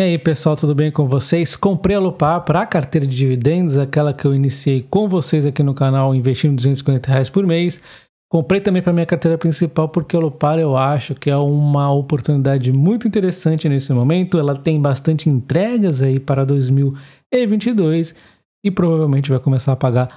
E aí pessoal, tudo bem com vocês? Comprei a Lupar para a carteira de dividendos, aquela que eu iniciei com vocês aqui no canal, investindo 250 reais por mês. Comprei também para minha carteira principal porque a Lupar eu acho que é uma oportunidade muito interessante nesse momento. Ela tem bastante entregas aí para 2022 e provavelmente vai começar a pagar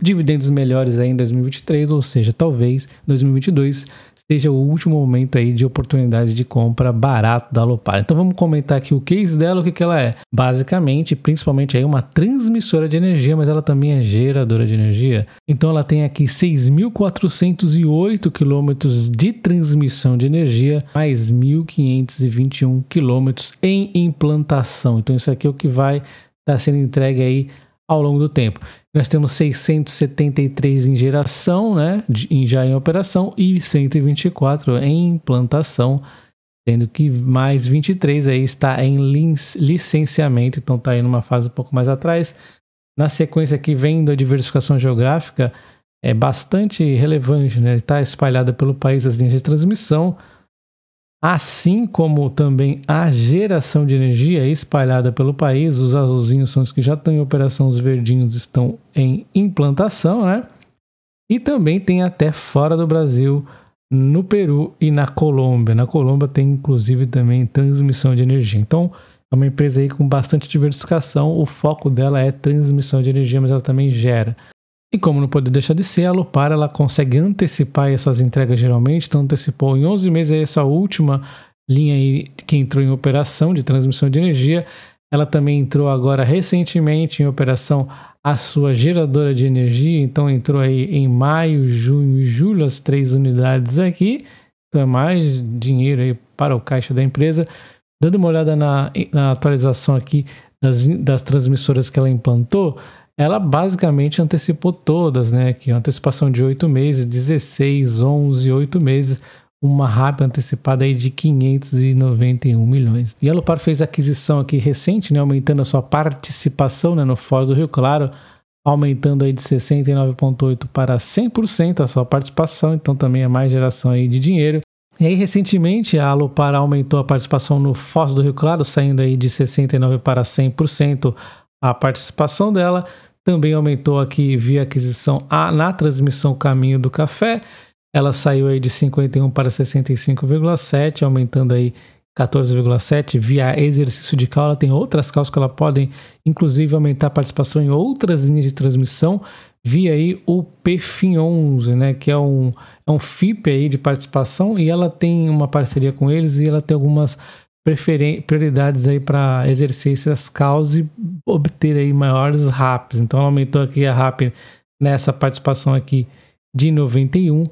dividendos melhores aí em 2023, ou seja, talvez 2022 seja o último momento aí de oportunidade de compra barato da Lopar. Então vamos comentar aqui o case dela, o que, que ela é. Basicamente, principalmente aí uma transmissora de energia, mas ela também é geradora de energia. Então ela tem aqui 6.408 quilômetros de transmissão de energia, mais 1.521 quilômetros em implantação. Então isso aqui é o que vai estar tá sendo entregue aí ao longo do tempo. Nós temos 673 em geração, né, de, já em operação, e 124 em implantação, sendo que mais 23 aí está em licenciamento, então está aí numa fase um pouco mais atrás. Na sequência que vem da diversificação geográfica, é bastante relevante, né? Está espalhada pelo país as linhas de transmissão, Assim como também a geração de energia espalhada pelo país, os azulzinhos são os que já estão em operação, os verdinhos estão em implantação, né? E também tem até fora do Brasil, no Peru e na Colômbia. Na Colômbia tem inclusive também transmissão de energia. Então, é uma empresa aí com bastante diversificação. O foco dela é transmissão de energia, mas ela também gera. E como não pode deixar de ser, a Lupar ela consegue antecipar essas entregas geralmente, então antecipou em 11 meses essa última linha aí que entrou em operação de transmissão de energia. Ela também entrou agora recentemente em operação a sua geradora de energia, então entrou aí em maio, junho e julho as três unidades aqui. Então é mais dinheiro aí para o caixa da empresa. Dando uma olhada na, na atualização aqui das, das transmissoras que ela implantou, ela basicamente antecipou todas, né? Que antecipação de 8 meses, 16, 11, 8 meses, uma rápida antecipada aí de 591 milhões. E a Lupar fez aquisição aqui recente, né? Aumentando a sua participação né? no Foz do Rio Claro, aumentando aí de 69,8% para 100% a sua participação, então também é mais geração aí de dinheiro. E aí, recentemente, a Alupar aumentou a participação no Foz do Rio Claro, saindo aí de 69% para 100% a participação dela também aumentou aqui via aquisição a, na transmissão Caminho do Café. Ela saiu aí de 51 para 65,7, aumentando aí 14,7 via exercício de cal. Ela tem outras causas que ela podem, inclusive, aumentar a participação em outras linhas de transmissão via aí o PFIN11, né, que é um, é um FIP aí de participação e ela tem uma parceria com eles e ela tem algumas prioridades aí para exercer essas causas e obter aí maiores RAPs. Então ela aumentou aqui a RAP nessa participação aqui de 91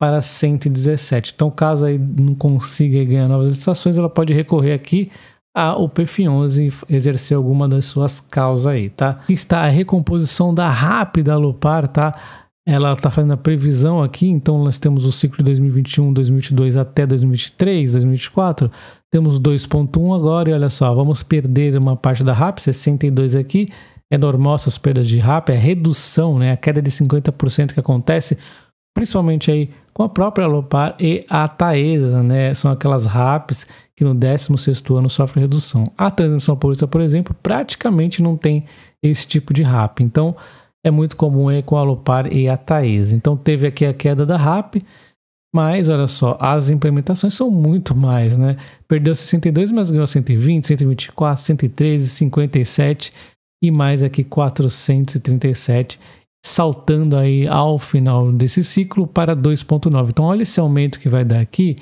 para 117. Então caso aí não consiga ganhar novas licitações, ela pode recorrer aqui ao PF11 e exercer alguma das suas causas aí, tá? Aqui está a recomposição da RAP da Lupar, tá? ela está fazendo a previsão aqui, então nós temos o ciclo de 2021, 2022 até 2023, 2024. Temos 2.1 agora e olha só, vamos perder uma parte da RAP, 62 aqui. É normal essas perdas de RAP, é a redução, né, a queda de 50% que acontece, principalmente aí com a própria Alopar e a Taesa, né? São aquelas RAPs que no 16 ano sofrem redução. A transmissão paulista, por exemplo, praticamente não tem esse tipo de RAP. Então, é muito comum aí com a Alopar e a Thaís. Então teve aqui a queda da RAP, mas olha só, as implementações são muito mais, né? Perdeu 62, mas ganhou 120, 124, 113, 57 e mais aqui 437, saltando aí ao final desse ciclo para 2.9. Então olha esse aumento que vai dar aqui,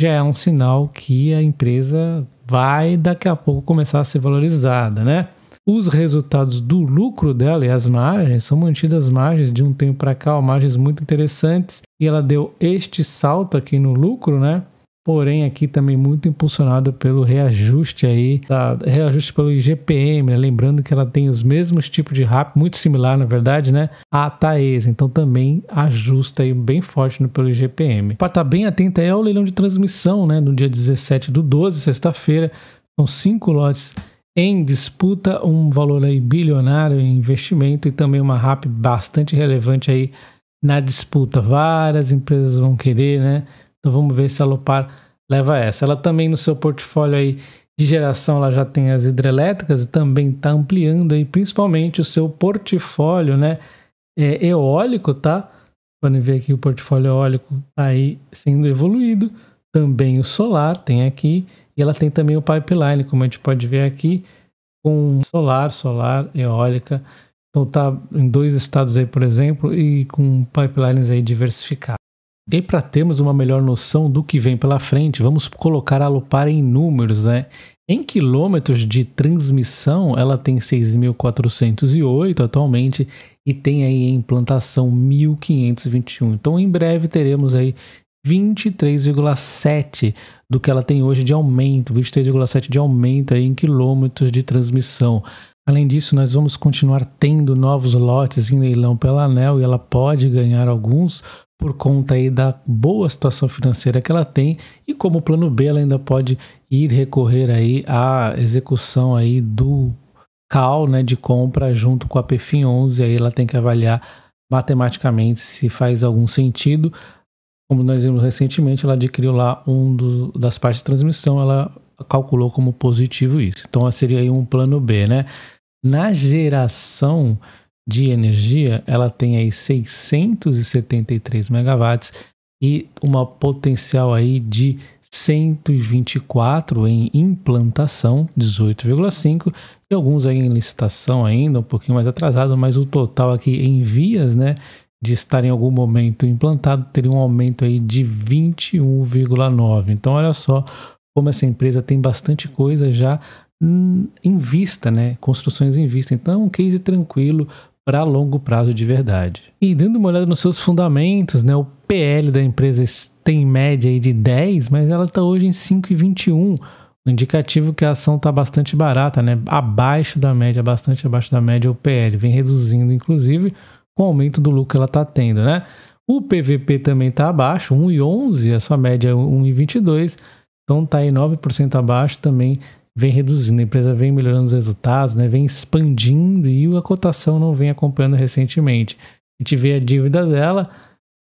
já é um sinal que a empresa vai daqui a pouco começar a ser valorizada, né? Os resultados do lucro dela e as margens são mantidas margens de um tempo para cá, margens muito interessantes. E ela deu este salto aqui no lucro, né? Porém, aqui também muito impulsionado pelo reajuste aí, da, reajuste pelo IGPM, né? lembrando que ela tem os mesmos tipos de RAP, muito similar na verdade, né? A Taesa, então também ajusta aí bem forte no, pelo IGPM. Para estar tá bem atento é o leilão de transmissão, né? No dia 17 do 12, sexta-feira, são cinco lotes em disputa, um valor aí bilionário em investimento e também uma RAP bastante relevante aí na disputa. Várias empresas vão querer, né? Então vamos ver se a Lopar leva essa. Ela também no seu portfólio aí de geração, ela já tem as hidrelétricas e também está ampliando aí principalmente o seu portfólio, né? É, eólico, tá? Podem ver aqui o portfólio eólico tá aí sendo evoluído. Também o solar tem aqui e ela tem também o pipeline, como a gente pode ver aqui, com solar, solar, eólica. Então tá em dois estados aí, por exemplo, e com pipelines aí diversificados. E para termos uma melhor noção do que vem pela frente, vamos colocar a Lupar em números, né? Em quilômetros de transmissão, ela tem 6.408 atualmente e tem aí em implantação 1.521. Então, em breve teremos aí 23,7 do que ela tem hoje de aumento, 23,7 de aumento em quilômetros de transmissão. Além disso, nós vamos continuar tendo novos lotes em leilão pela ANEL e ela pode ganhar alguns por conta aí da boa situação financeira que ela tem e como plano B ela ainda pode ir recorrer aí à execução aí do CAL, né, de compra junto com a PFIN 11, aí ela tem que avaliar matematicamente se faz algum sentido como nós vimos recentemente, ela adquiriu lá um das partes de transmissão, ela calculou como positivo isso. Então seria aí um plano B, né? Na geração de energia, ela tem aí 673 megawatts e uma potencial aí de 124 em implantação, 18,5 e alguns aí em licitação ainda, um pouquinho mais atrasado, mas o total aqui em vias, né, de estar em algum momento implantado, teria um aumento aí de 21,9. Então olha só como essa empresa tem bastante coisa já em vista, né? Construções em vista. Então é um case tranquilo para longo prazo de verdade. E dando uma olhada nos seus fundamentos, né, o PL da empresa tem média aí de 10, mas ela está hoje em 5,21, indicativo é que a ação está bastante barata, né, abaixo da média, bastante abaixo da média o PL, vem reduzindo inclusive, com o aumento do lucro que ela está tendo, né? O PVP também está abaixo, 1,11, a sua média é 1,22, então está aí 9% abaixo também vem reduzindo, a empresa vem melhorando os resultados, né? vem expandindo e a cotação não vem acompanhando recentemente. A gente vê a dívida dela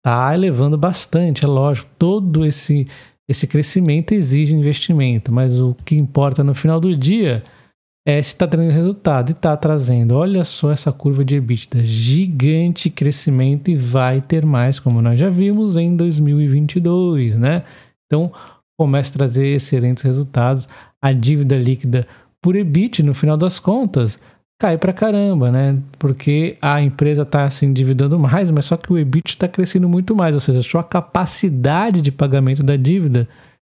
tá elevando bastante, é lógico, todo esse esse crescimento exige investimento, mas o que importa no final do dia é, se está trazendo resultado e está trazendo. Olha só essa curva de EBITDA, gigante crescimento e vai ter mais, como nós já vimos em 2022, né? Então, começa a trazer excelentes resultados. A dívida líquida por EBIT, no final das contas, cai para caramba, né? Porque a empresa está se endividando mais, mas só que o EBIT está crescendo muito mais, ou seja, a sua capacidade de pagamento da dívida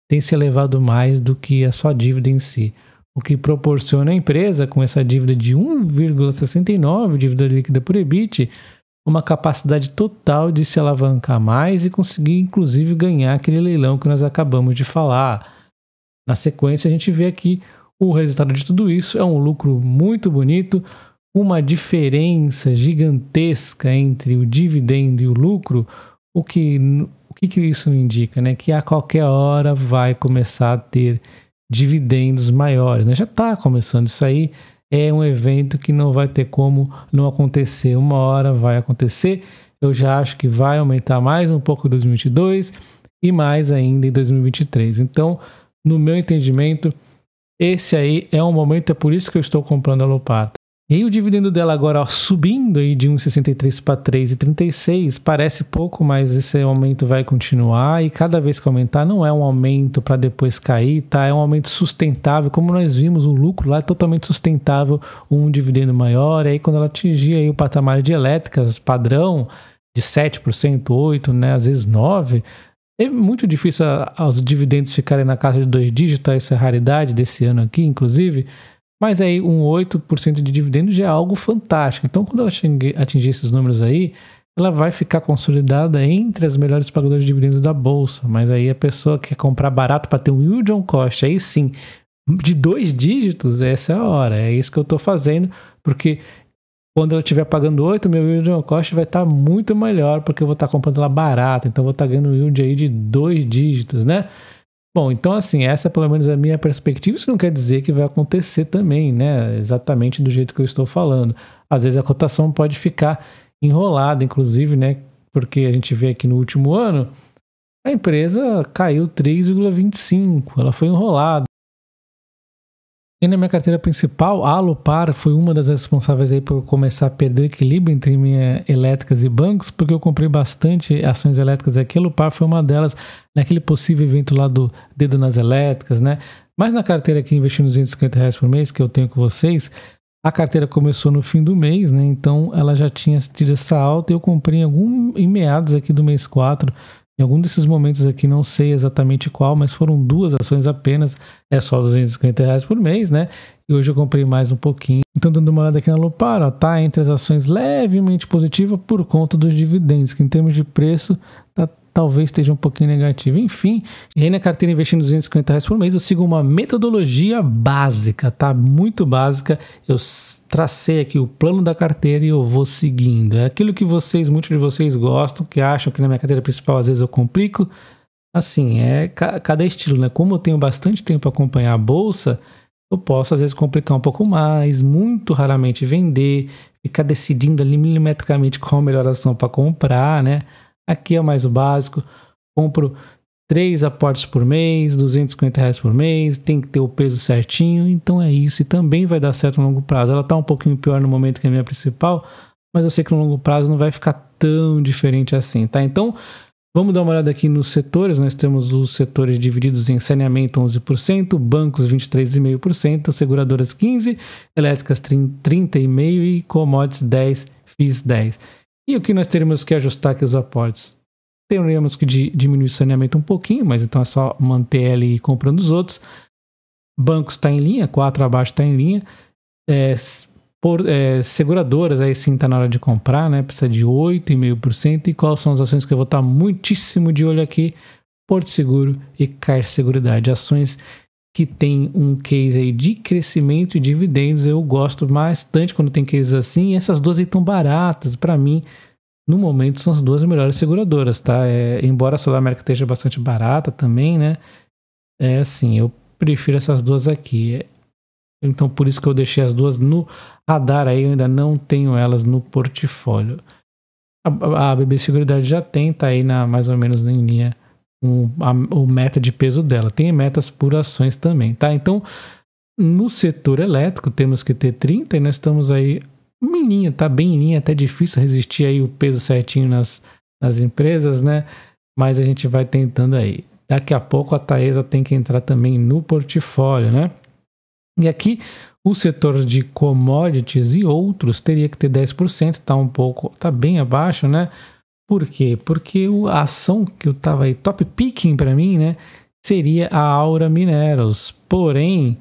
tem se elevado mais do que a sua dívida em si o que proporciona à empresa, com essa dívida de 1,69 dívida líquida por EBIT, uma capacidade total de se alavancar mais e conseguir, inclusive, ganhar aquele leilão que nós acabamos de falar. Na sequência, a gente vê aqui o resultado de tudo isso: é um lucro muito bonito, uma diferença gigantesca entre o dividendo e o lucro, o que, o que, que isso indica? Né? Que a qualquer hora vai começar a ter dividendos maiores. Né? Já está começando isso aí. É um evento que não vai ter como não acontecer. Uma hora vai acontecer. Eu já acho que vai aumentar mais um pouco em 2022 e mais ainda em 2023. Então, no meu entendimento, esse aí é um momento, é por isso que eu estou comprando a Lopata. E aí o dividendo dela agora ó, subindo aí de 1,63 para 3,36 parece pouco, mas esse aumento vai continuar e cada vez que aumentar não é um aumento para depois cair, tá? É um aumento sustentável, como nós vimos o lucro lá é totalmente sustentável, um dividendo maior, e aí quando ela atingir aí o patamar de elétricas padrão de 7%, 8%, né, às vezes 9%, é muito difícil os dividendos ficarem na casa de dois dígitos, essa é a raridade desse ano aqui, inclusive. Mas aí um 8% de dividendos já é algo fantástico. Então, quando ela atingir esses números aí, ela vai ficar consolidada entre as melhores pagadoras de dividendos da bolsa. Mas aí a pessoa que quer comprar barato para ter um yield on cost, aí sim, de dois dígitos, essa é a hora. É isso que eu estou fazendo, porque quando ela estiver pagando 8, meu yield on cost vai estar tá muito melhor, porque eu vou estar tá comprando ela barata. Então, eu vou estar tá ganhando yield aí de dois dígitos, né? Bom, então assim, essa pelo menos é a minha perspectiva. Isso não quer dizer que vai acontecer também, né? Exatamente do jeito que eu estou falando. Às vezes a cotação pode ficar enrolada, inclusive, né? Porque a gente vê aqui no último ano, a empresa caiu 3,25, ela foi enrolada. E na minha carteira principal, a Alupar foi uma das responsáveis aí por começar a perder equilíbrio entre minha elétricas e bancos, porque eu comprei bastante ações elétricas aqui. A Alupar foi uma delas naquele possível evento lá do dedo nas elétricas, né? Mas na carteira que investi 250 reais por mês, que eu tenho com vocês, a carteira começou no fim do mês, né? Então ela já tinha tido essa alta e eu comprei em, algum, em meados aqui do mês 4 em algum desses momentos aqui, não sei exatamente qual, mas foram duas ações apenas, é só 250 reais por mês, né? E hoje eu comprei mais um pouquinho. Então, dando uma olhada aqui na Lopar, ó, tá entre as ações levemente positiva por conta dos dividendos, que em termos de preço tá talvez esteja um pouquinho negativo. Enfim, aí na carteira investindo 250 reais por mês, eu sigo uma metodologia básica, tá? Muito básica. Eu tracei aqui o plano da carteira e eu vou seguindo. É aquilo que vocês, muitos de vocês gostam, que acham que na minha carteira principal às vezes eu complico. Assim, é cada estilo, né? Como eu tenho bastante tempo para acompanhar a bolsa, eu posso às vezes complicar um pouco mais, muito raramente vender, ficar decidindo ali milimetricamente qual a melhor ação para comprar, né? Aqui é mais o básico. Compro três aportes por mês, 250 reais por mês, tem que ter o peso certinho, então é isso. E também vai dar certo no longo prazo. Ela está um pouquinho pior no momento que a minha principal, mas eu sei que no longo prazo não vai ficar tão diferente assim, tá? Então, vamos dar uma olhada aqui nos setores. Nós temos os setores divididos em saneamento 11%, bancos 23,5%, seguradoras 15%, elétricas 30,5% e commodities 10%, FIIs 10%. E o que nós teremos que ajustar aqui os aportes? Teremos que diminuir o saneamento um pouquinho, mas então é só manter ali comprando os outros. bancos está em linha, 4 abaixo está em linha. É, por, é, seguradoras, aí sim está na hora de comprar, né? Precisa de 8,5%. E quais são as ações que eu vou estar tá muitíssimo de olho aqui? Porto Seguro e Car Seguridade. Ações que tem um case aí de crescimento e dividendos. Eu gosto bastante quando tem cases assim. E essas duas aí estão baratas. Para mim, no momento, são as duas melhores seguradoras, tá? É, embora a Solar América esteja bastante barata também, né? É assim, eu prefiro essas duas aqui. Então, por isso que eu deixei as duas no radar aí. Eu ainda não tenho elas no portfólio. A, a BB Seguridade já tem, tá aí na, mais ou menos em linha a, o meta de peso dela. Tem metas por ações também, tá? Então, no setor elétrico, temos que ter 30 e nós estamos aí em tá bem em linha, até difícil resistir aí o peso certinho nas, nas empresas, né? Mas a gente vai tentando aí. Daqui a pouco a Taesa tem que entrar também no portfólio, né? E aqui o setor de commodities e outros teria que ter 10%, tá um pouco, tá bem abaixo, né? Por quê? Porque a ação que eu tava aí, top picking para mim, né? Seria a Aura Minerals. Porém,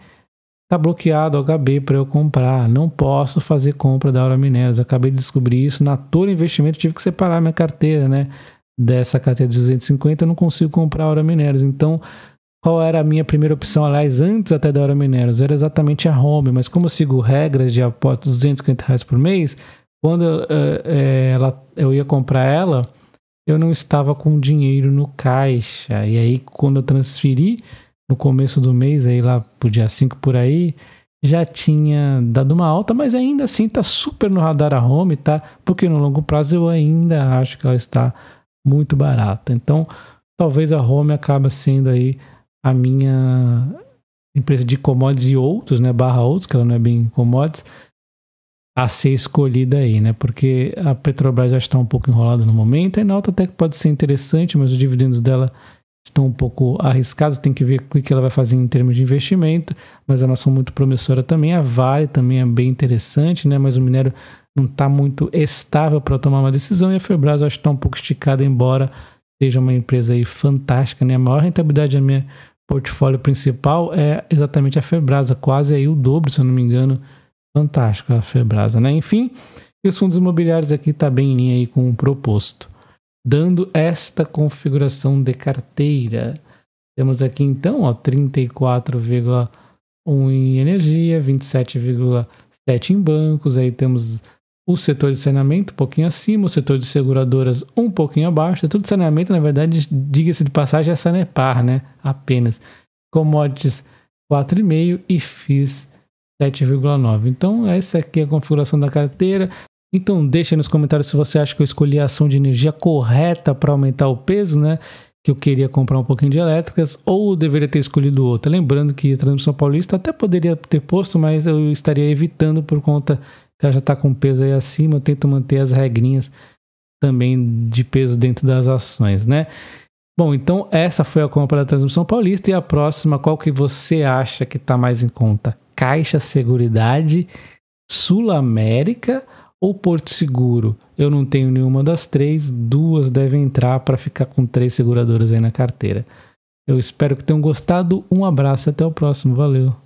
tá bloqueado o HB para eu comprar. Não posso fazer compra da Aura Minerals. Acabei de descobrir isso. Na Toro Investimento, tive que separar minha carteira, né? Dessa carteira de 250, eu não consigo comprar a Aura Minerals. Então, qual era a minha primeira opção, aliás, antes até da Aura Mineros era exatamente a Home, mas como eu sigo regras de aporte 250 reais por mês, quando eu, eh, eh, ela, eu ia comprar ela, eu não estava com dinheiro no caixa. E aí, quando eu transferi no começo do mês, aí lá pro dia 5 por aí, já tinha dado uma alta, mas ainda assim tá super no radar a home, tá? Porque no longo prazo eu ainda acho que ela está muito barata. Então, talvez a home acabe sendo aí a minha empresa de commodities e outros, né? Barra outros, que ela não é bem commodities, a ser escolhida aí, né? Porque a Petrobras já está um pouco enrolada no momento, a Enalta até que pode ser interessante, mas os dividendos dela estão um pouco arriscados, tem que ver o que ela vai fazer em termos de investimento, mas é uma ação muito promissora também, a Vale também é bem interessante, né? Mas o minério não está muito estável para tomar uma decisão e a Febras acho que está um pouco esticada, embora seja uma empresa aí fantástica, né? A maior rentabilidade da minha portfólio principal é exatamente a Febraza, quase aí o dobro, se eu não me engano, Fantástico a Febrasa, né? Enfim, os fundos imobiliários aqui está bem em linha aí com o proposto. Dando esta configuração de carteira, temos aqui então 34,1 em energia, 27,7 em bancos, aí temos o setor de saneamento um pouquinho acima, o setor de seguradoras um pouquinho abaixo. O setor de saneamento, na verdade, diga-se de passagem, é Sanepar, né? Apenas. Commodities 4,5 e FIS 7,9. Então, essa aqui é a configuração da carteira. Então, deixa aí nos comentários se você acha que eu escolhi a ação de energia correta para aumentar o peso, né? Que eu queria comprar um pouquinho de elétricas, ou deveria ter escolhido outra. Lembrando que a Transmissão Paulista até poderia ter posto, mas eu estaria evitando por conta que ela já está com peso aí acima. Eu tento manter as regrinhas também de peso dentro das ações, né? Bom, então essa foi a compra da Transmissão Paulista e a próxima, qual que você acha que está mais em conta? Caixa Seguridade, Sul América ou Porto Seguro. Eu não tenho nenhuma das três, duas devem entrar para ficar com três seguradoras aí na carteira. Eu espero que tenham gostado. Um abraço e até o próximo. Valeu!